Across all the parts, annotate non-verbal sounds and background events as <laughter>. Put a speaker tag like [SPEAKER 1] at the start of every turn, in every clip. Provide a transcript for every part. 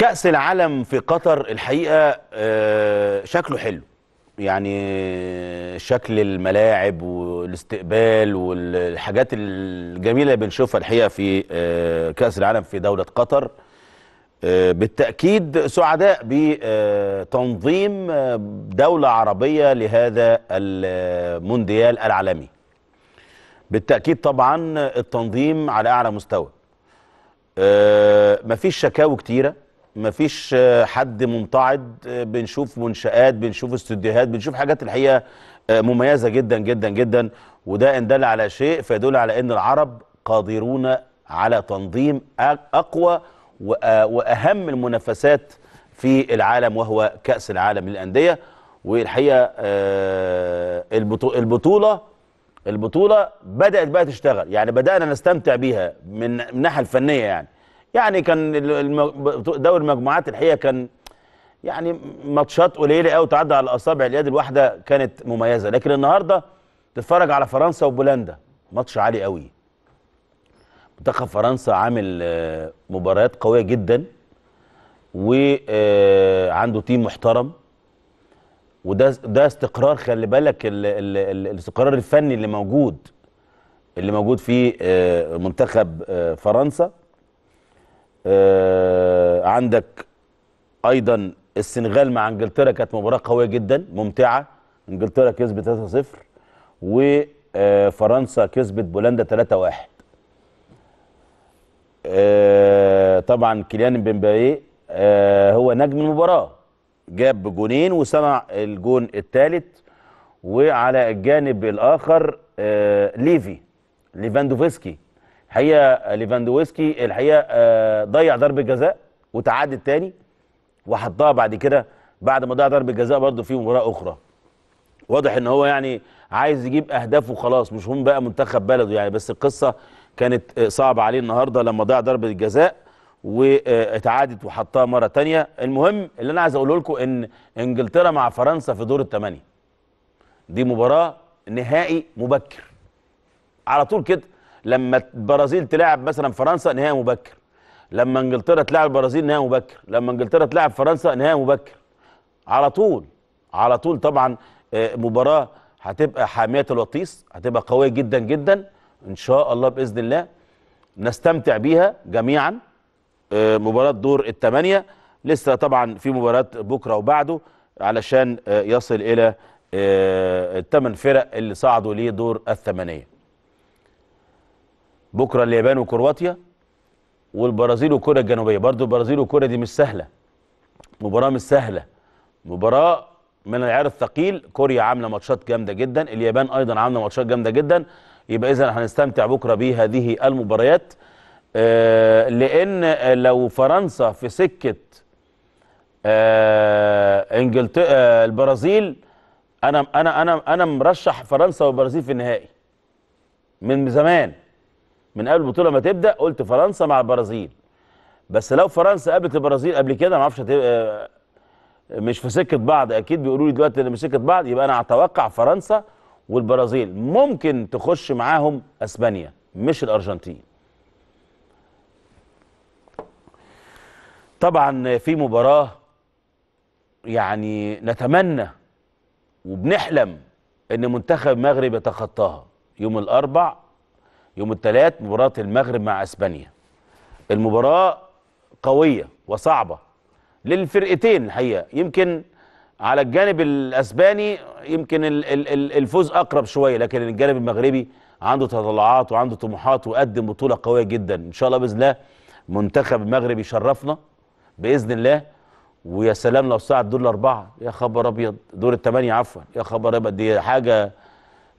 [SPEAKER 1] كأس العالم في قطر الحقيقة آه، شكله حلو يعني شكل الملاعب والاستقبال والحاجات الجميلة اللي بنشوفها الحقيقة في آه، كأس العالم في دولة قطر آه، بالتأكيد سعداء بتنظيم دولة عربية لهذا المونديال العالمي بالتأكيد طبعا التنظيم على أعلى مستوى مفيش شكاوي كتيرة مفيش حد ممتعد بنشوف منشآت بنشوف استوديوهات بنشوف حاجات الحقيقة آه، مميزة جدا جدا جدا وده إن دل على شيء فيدل على أن العرب قادرون على تنظيم أقوى آه، وأهم المنافسات في العالم وهو كأس العالم للأندية والحقيقة آه، البطولة البطولة بدأت بقى تشتغل يعني بدأنا نستمتع بيها من الناحية الفنية يعني يعني كان دوري المجموعات الحقيقه كان يعني ماتشات قليله قوي تعدى على اصابع اليد الواحده كانت مميزه لكن النهارده تتفرج على فرنسا وبولندا ماتش عالي قوي منتخب فرنسا عامل آه، مباريات قويه جدا وعنده آه، تيم محترم وده ده استقرار خلي بالك الاستقرار الفني اللي موجود اللي موجود في آه، منتخب فرنسا آه، عندك ايضا السنغال مع انجلترا كانت مباراه قويه جدا ممتعه انجلترا كسبت 3-0 وفرنسا كسبت بولندا 3-1 آه، طبعا كيليان آه هو نجم المباراه جاب جونين وصنع الجون الثالث وعلى الجانب الاخر آه، ليفي ليفاندوفسكي الحقيقه ليفاندوفسكي الحقيقه آه، ضيع ضربه جزاء وتعادل تاني وحطها بعد كده بعد ما ضيع ضربه جزاء برضه في مباراه اخرى واضح ان هو يعني عايز يجيب اهدافه خلاص مش هم بقى منتخب بلده يعني بس القصه كانت آه، صعبه عليه النهارده لما ضيع ضربه الجزاء واتعادت وحطها مره تانية المهم اللي انا عايز اقوله لكم ان انجلترا مع فرنسا في دور الثمانيه دي مباراه نهائي مبكر على طول كده لما البرازيل تلاعب مثلا فرنسا نهائي مبكر لما انجلترا تلاعب البرازيل نهائي مبكر لما انجلترا تلاعب فرنسا نهائي مبكر على طول على طول طبعا آه، مباراه هتبقى حاميه الوطيس هتبقى قويه جدا جدا ان شاء الله باذن الله نستمتع بيها جميعا آه، مباراه دور الثمانيه لسه طبعا في مباراه بكره وبعده علشان آه، يصل الى الثمان فرق اللي صعدوا لدور الثمانيه بكره اليابان وكرواتيا والبرازيل وكوريا الجنوبيه برضو البرازيل وكوريا دي مش سهله مباراه مش سهله مباراه من العيار الثقيل كوريا عامله ماتشات جامده جدا اليابان ايضا عامله ماتشات جامده جدا يبقى اذا هنستمتع بكره بهذه المباريات آه لان لو فرنسا في سكه آه انجلترا آه البرازيل انا انا انا انا مرشح فرنسا والبرازيل في النهائي من زمان من قبل البطوله ما تبدا قلت فرنسا مع البرازيل بس لو فرنسا قابلت البرازيل قبل كده ما اعرفش هتبقى آه، مش في سكه بعض اكيد بيقولوا لي دلوقتي ان مش سكه بعض يبقى انا اتوقع فرنسا والبرازيل ممكن تخش معاهم اسبانيا مش الارجنتين طبعا في مباراه يعني نتمنى وبنحلم ان منتخب المغرب يتخطاها يوم الاربع يوم الثلاث مباراة المغرب مع اسبانيا المباراة قوية وصعبة للفرقتين الحقيقة يمكن على الجانب الاسباني يمكن الفوز اقرب شوية لكن الجانب المغربي عنده تطلعات وعنده طموحات وقدم بطولة قوية جدا ان شاء الله باذن الله منتخب المغرب يشرفنا باذن الله ويا سلام لو صعد دور الاربعه يا خبر ابيض دور الثمانيه عفوا يا خبر ابيض دي حاجه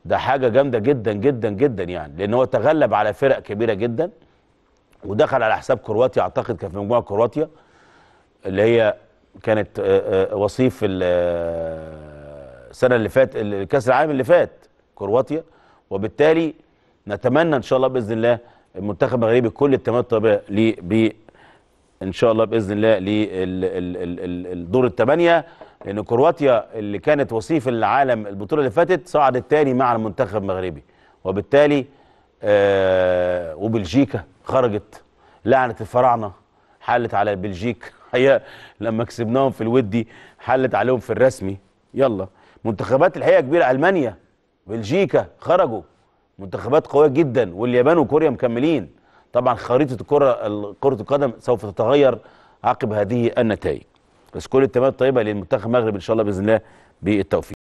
[SPEAKER 1] ده حاجه جامده جدا جدا جدا يعني لان هو تغلب على فرق كبيره جدا ودخل على حساب كرواتيا اعتقد كان في مجموعه كرواتيا اللي هي كانت آه، آه، وصيف آه، السنه اللي فات الكاس العالم اللي فات كرواتيا وبالتالي نتمنى ان شاء الله باذن الله المنتخب المغربي كل التمات ب ان شاء الله باذن الله للدور الثمانيه لان كرواتيا اللي كانت وصيف العالم البطوله اللي فاتت صعدت تاني مع المنتخب المغربي وبالتالي آه وبلجيكا خرجت لعنه الفراعنه حلت على بلجيك الحقيقه <laughs> لما كسبناهم في الودي حلت عليهم في الرسمي يلا منتخبات الحقيقه كبيره المانيا بلجيكا خرجوا منتخبات قويه جدا واليابان وكوريا مكملين طبعا خريطه الكره كره القدم سوف تتغير عقب هذه النتائج بس كل التمام طيبه للمنتخب المغرب ان شاء الله باذن الله بالتوفيق